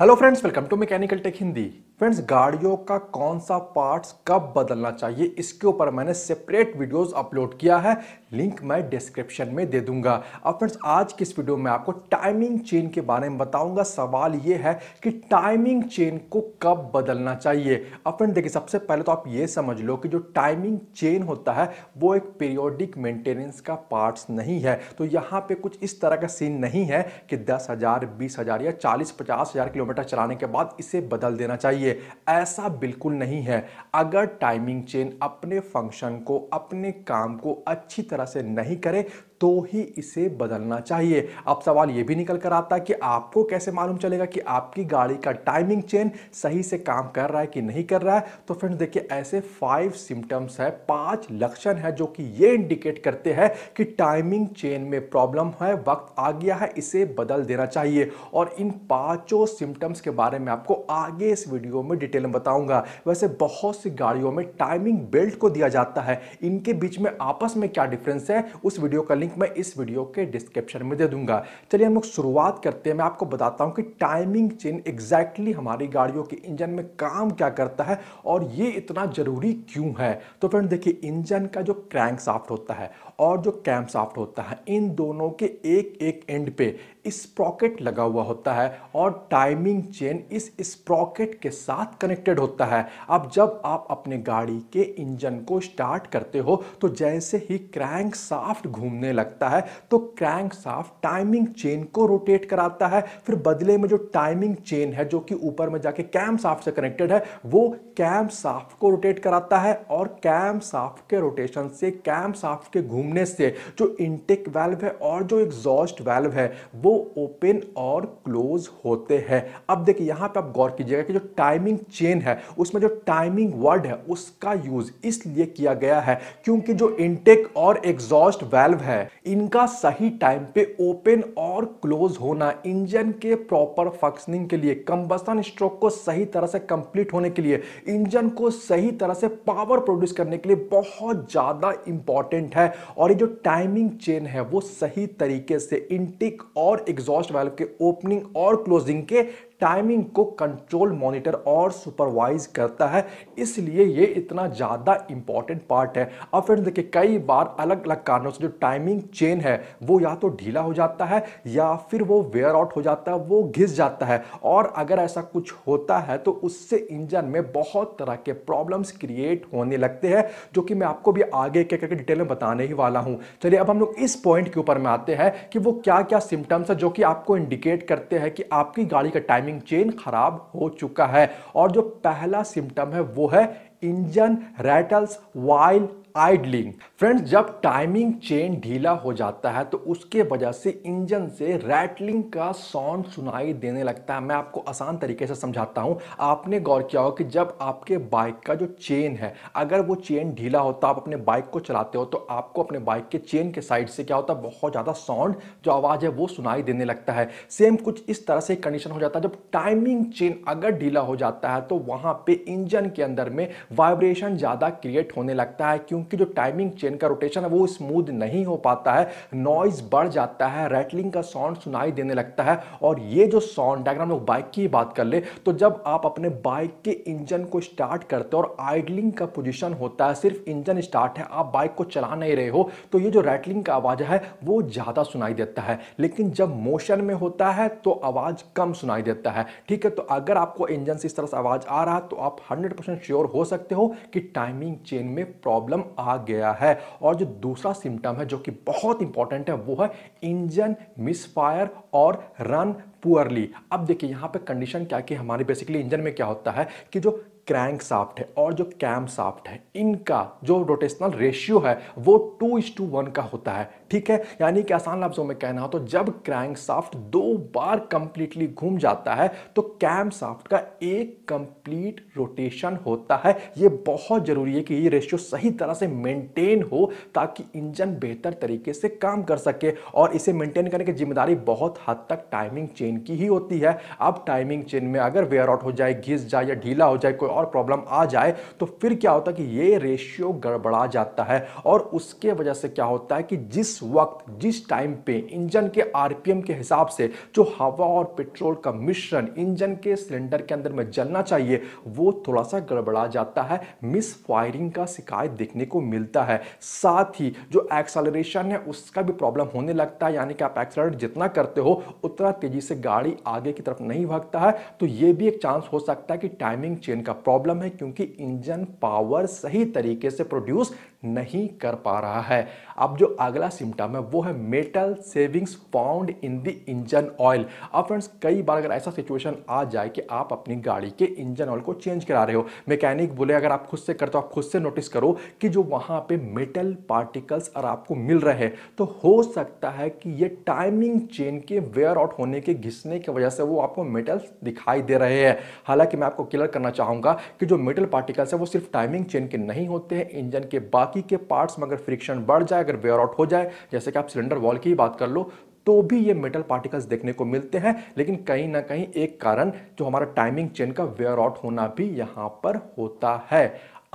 hello friends welcome to mechanical tech Hindi friends गाड़ियों का कौन सा पार्ट्स कब बदलना चाहिए इसके ऊपर मैंने सेपरेट वीडियोस अपलोड किया है लिंक मैं डिस्क्रिप्शन में दे दूंगा अब फ्रेंड्स आज की इस वीडियो में आपको टाइमिंग चेन के बारे में बताऊंगा सवाल ये है कि टाइमिंग चेन को कब बदलना चाहिए अब फ्रेंड देखिए सबसे पहले तो आप ये समझ लो कि जो टाइमिंग चेन होता है वो एक पीरियोडिक मेंटेनेंस का पार्ट्स नहीं है तो यहाँ पे कुछ इस तरह का सीन नहीं है कि दस हज़ार बीस हज़ार या चालीस पचास हज़ार किलोमीटर चलाने के बाद इसे बदल देना चाहिए ऐसा बिल्कुल नहीं है अगर टाइमिंग चेन अपने फंक्शन को अपने काम को अच्छी तरह तरह से नहीं करें तो ही इसे बदलना चाहिए अब सवाल यह भी निकल कर आता है कि आपको कैसे मालूम चलेगा कि आपकी गाड़ी का टाइमिंग चेन सही से काम कर रहा है कि नहीं कर रहा है तो फ्रेंड्स देखिए ऐसे फाइव सिम्टम्स है पांच लक्षण है जो कि ये इंडिकेट करते हैं कि टाइमिंग चेन में प्रॉब्लम है वक्त आ गया है इसे बदल देना चाहिए और इन पांचों सिम्टम्स के बारे में आपको आगे इस वीडियो में डिटेल में बताऊंगा वैसे बहुत सी गाड़ियों में टाइमिंग बेल्ट को दिया जाता है इनके बीच में आपस में क्या डिफरेंस है उस वीडियो का लिंक मैं इस वीडियो के डिस्क्रिप्शन में दे दूंगा चलिए हम लोग शुरुआत करते हैं मैं आपको बताता हूँ कि टाइमिंग चेन एग्जैक्टली हमारी गाड़ियों के इंजन में काम क्या करता है और ये इतना ज़रूरी क्यों है तो फ्रेंड देखिए इंजन का जो क्रैंक साफ्ट होता है और जो कैम्प साफ्ट होता है इन दोनों के एक एक एंड पे स्प्रॉकेट लगा हुआ होता है और टाइमिंग चेन इस स्प्रॉकेट के साथ कनेक्टेड होता है अब जब आप अपने गाड़ी के इंजन को स्टार्ट करते हो तो जैसे ही क्रैंक साफ्ट घूमने लगता है तो क्रैंक साफ टाइमिंग चेन को रोटेट कराता है फिर बदले में जो टाइमिंग चेन है जो कि ऊपर में जाके कैम साफ से कनेक्टेड है वो कैम साफ को रोटेट कराता है और कैम साफ के रोटेशन से कैम साफ के घूमने से जो इंटेक वैल्व है और जो एग्जॉस्ट वैल्व है वो ओपन और क्लोज होते हैं अब देखिए यहाँ पे आप गौर कीजिएगा कि जो टाइमिंग चेन है उसमें जो टाइमिंग वर्ड है उसका यूज इसलिए किया गया है क्योंकि जो इंटेक और एग्जॉस्ट वैल्व है है इनका सही टाइम पे ओपन और क्लोज होना इंजन के प्रॉपर फंक्शनिंग के लिए कंबसन स्ट्रोक को सही तरह से कंप्लीट होने के लिए इंजन को सही तरह से पावर प्रोड्यूस करने के लिए बहुत ज़्यादा इंपॉर्टेंट है और ये जो टाइमिंग चेन है वो सही तरीके से इंटिक और एग्जॉस्ट वाल्व के ओपनिंग और क्लोजिंग के टाइमिंग को कंट्रोल मॉनिटर और सुपरवाइज करता है इसलिए ये इतना ज़्यादा इंपॉर्टेंट पार्ट है अब फिर देखिए कई बार अलग अलग कारणों से जो टाइमिंग चेन है वो या तो ढीला हो जाता है या फिर वो वेयर आउट हो जाता है वो घिस जाता है और अगर ऐसा कुछ होता है तो उससे इंजन में बहुत तरह के प्रॉब्लम्स क्रिएट होने लगते हैं जो कि मैं आपको भी आगे क्या करके डिटेल में बताने ही वाला हूँ चलिए अब हम लोग इस पॉइंट के ऊपर में आते हैं कि वो क्या क्या सिम्टम्स है जो कि आपको इंडिकेट करते हैं कि आपकी गाड़ी का टाइमिंग टाइम चेन खराब हो चुका है और जो पहला सिम्टम है वो है engine rattles while idling friends जब टाइमिंग चेन ढीला हो जाता है तो उसके वजह से इंजन से रैटलिंग का साउंड सुनाई देने लगता है मैं आपको आसान तरीके से समझाता हूँ आपने गौर किया हो कि जब आपके बाइक का जो चेन है अगर वो चेन ढीला होता तो आप अपने बाइक को चलाते हो तो आपको अपने बाइक के चेन के साइड से क्या होता है बहुत ज़्यादा साउंड जो आवाज़ है वो सुनाई देने लगता है सेम कुछ इस तरह से कंडीशन हो जाता है जब टाइमिंग चेन अगर ढीला हो जाता है तो वहाँ पर इंजन के अंदर में वाइब्रेशन ज़्यादा क्रिएट होने लगता है क्योंकि उनकी जो टाइमिंग चेन का रोटेशन है वो स्मूथ नहीं हो पाता है नॉइज बढ़ जाता है रैटलिंग का साउंड सुनाई देने लगता है और ये जो साउंड अगर हम लोग बाइक की बात कर ले तो जब आप अपने बाइक के इंजन को स्टार्ट करते हो और आइडलिंग का पोजिशन होता है सिर्फ इंजन स्टार्ट है आप बाइक को चला नहीं रहे हो तो ये जो रैटलिंग का आवाज़ है वो ज़्यादा सुनाई देता है लेकिन जब मोशन में होता है तो आवाज़ कम सुनाई देता है ठीक है तो अगर आपको इंजन से इस तरह से आवाज़ आ रहा है तो आप हंड्रेड श्योर हो सकते हो कि टाइमिंग चेन में प्रॉब्लम आ गया है और जो दूसरा सिम्टम है जो कि बहुत इंपॉर्टेंट है वो है इंजन मिसफायर और रन पुअरली अब देखिए यहाँ पे कंडीशन क्या कि हमारे बेसिकली इंजन में क्या होता है कि जो क्रैंक साफ्ट है और जो कैम साफ्ट है इनका जो रोटेशनल रेशियो है वो टू इज टू वन का होता है ठीक है यानी कि आसान लफ्जों में कहना हो तो जब क्रैंक साफ्ट दो बार कंप्लीटली घूम जाता है तो कैम साफ्ट का एक कंप्लीट रोटेशन होता है ये बहुत ज़रूरी है कि ये रेशियो सही तरह से मेंटेन हो ताकि इंजन बेहतर तरीके से काम कर सके और इसे मेंटेन करने की जिम्मेदारी बहुत हद तक टाइमिंग चेन की ही होती है अब टाइमिंग चेन में अगर वेयर आउट हो जाए घिस जाए या ढीला हो जाए कोई और प्रॉब्लम आ जाए तो फिर क्या होता है कि ये रेशियो गड़बड़ा जाता है और उसके वजह से क्या होता है कि जिस वक्त जिस टाइम पे इंजन के आरपीएम के हिसाब से जो हवा और पेट्रोल का मिश्रण इंजन के सिलेंडर के अंदर में जलना चाहिए वो थोड़ा सा गड़बड़ा जाता है मिस फायरिंग का शिकायत देखने को मिलता है साथ ही जो एक्सलरेशन है उसका भी प्रॉब्लम होने लगता है यानी कि आप एक्सलरेट जितना करते हो उतना तेजी से गाड़ी आगे की तरफ नहीं भागता है तो ये भी एक चांस हो सकता है कि टाइमिंग चेन का प्रॉब्लम है क्योंकि इंजन पावर सही तरीके से प्रोड्यूस नहीं कर पा रहा है अब जो अगला सिम्टम है वो है metal shavings found in the engine oil अब फ्रेंड्स कई बार अगर ऐसा सिचुएशन आ जाए कि आप अपनी गाड़ी के इंजन ऑयल को चेंज करा रहे हो मैकेनिक बोले अगर आप खुद से करते हो आप खुद से नोटिस करो कि जो वहाँ पे मेटल पार्टिकल्स और आपको मिल रहे हैं तो हो सकता है कि ये टाइमिंग चेन के वेयर आउट होने के घिसने की वजह से वो आपको मेटल्स दिखाई दे रहे हैं हालांकि मैं आपको क्लियर करना चाहूँगा कि जो मेटल पार्टिकल्स है वो सिर्फ टाइमिंग चेन के नहीं होते हैं इंजन के बाद बाकी के पार्ट्स में अगर फ्रिक्शन बढ़ जाए अगर वेयर आउट हो जाए जैसे कि आप सिलेंडर वॉल की ही बात कर लो तो भी ये मेटल पार्टिकल्स देखने को मिलते हैं लेकिन कहीं ना कहीं एक कारण जो हमारा टाइमिंग चेन का वेयर आउट होना भी यहाँ पर होता है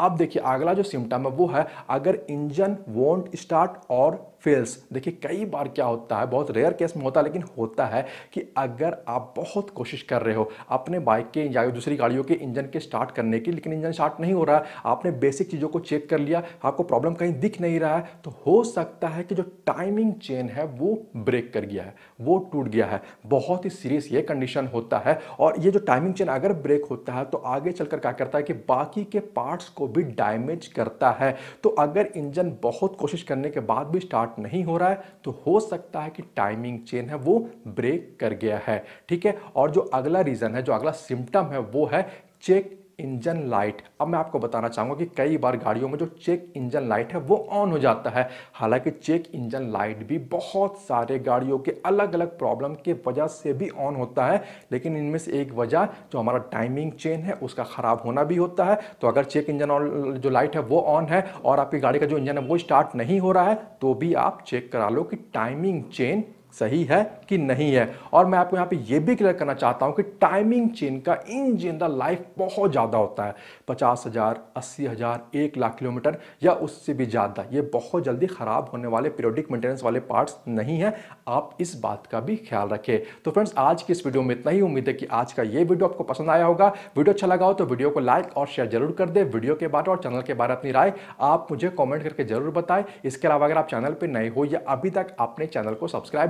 अब देखिए अगला जो सिम्टम है वो है अगर इंजन वोंट स्टार्ट और फेल्स देखिए कई बार क्या होता है बहुत रेयर केस में होता है लेकिन होता है कि अगर आप बहुत कोशिश कर रहे हो अपने बाइक के या दूसरी गाड़ियों के इंजन के स्टार्ट करने की लेकिन इंजन स्टार्ट नहीं हो रहा है आपने बेसिक चीज़ों को चेक कर लिया आपको प्रॉब्लम कहीं दिख नहीं रहा है तो हो सकता है कि जो टाइमिंग चेन है वो ब्रेक कर गया है वो टूट गया है बहुत ही सीरियस ये कंडीशन होता है और ये जो टाइमिंग चेन अगर ब्रेक होता है तो आगे चलकर क्या करता है कि बाकी के पार्ट्स को भी डैमेज करता है तो अगर इंजन बहुत कोशिश करने के बाद भी स्टार्ट स्टार्ट नहीं हो रहा है तो हो सकता है कि टाइमिंग चेन है वो ब्रेक कर गया है ठीक है और जो अगला रीज़न है जो अगला सिम्टम है वो है चेक इंजन लाइट अब मैं आपको बताना चाहूँगा कि कई बार गाड़ियों में जो चेक इंजन लाइट है वो ऑन हो जाता है हालांकि चेक इंजन लाइट भी बहुत सारे गाड़ियों के अलग अलग प्रॉब्लम के वजह से भी ऑन होता है लेकिन इनमें से एक वजह जो हमारा टाइमिंग चेन है उसका ख़राब होना भी होता है तो अगर चेक इंजन जो लाइट है वो ऑन है और आपकी गाड़ी का जो इंजन है वो स्टार्ट नहीं हो रहा है तो भी आप चेक करा लो कि टाइमिंग चेन सही है कि नहीं है और मैं आपको यहाँ पे ये भी क्लियर करना चाहता हूँ कि टाइमिंग चेन का इन जनरल लाइफ बहुत ज़्यादा होता है पचास हज़ार अस्सी हज़ार एक लाख किलोमीटर या उससे भी ज़्यादा ये बहुत जल्दी ख़राब होने वाले पीरियोडिक मेंटेनेंस वाले पार्ट्स नहीं हैं आप इस बात का भी ख्याल रखें तो फ्रेंड्स आज की इस वीडियो में इतना ही उम्मीद है कि आज का ये वीडियो आपको पसंद आया होगा वीडियो अच्छा लगा हो तो वीडियो को लाइक और शेयर जरूर कर दे वीडियो के बारे और चैनल के बारे अपनी राय आप मुझे कॉमेंट करके जरूर बताएं इसके अलावा अगर आप चैनल पर नए हो या अभी तक आपने चैनल को सब्सक्राइब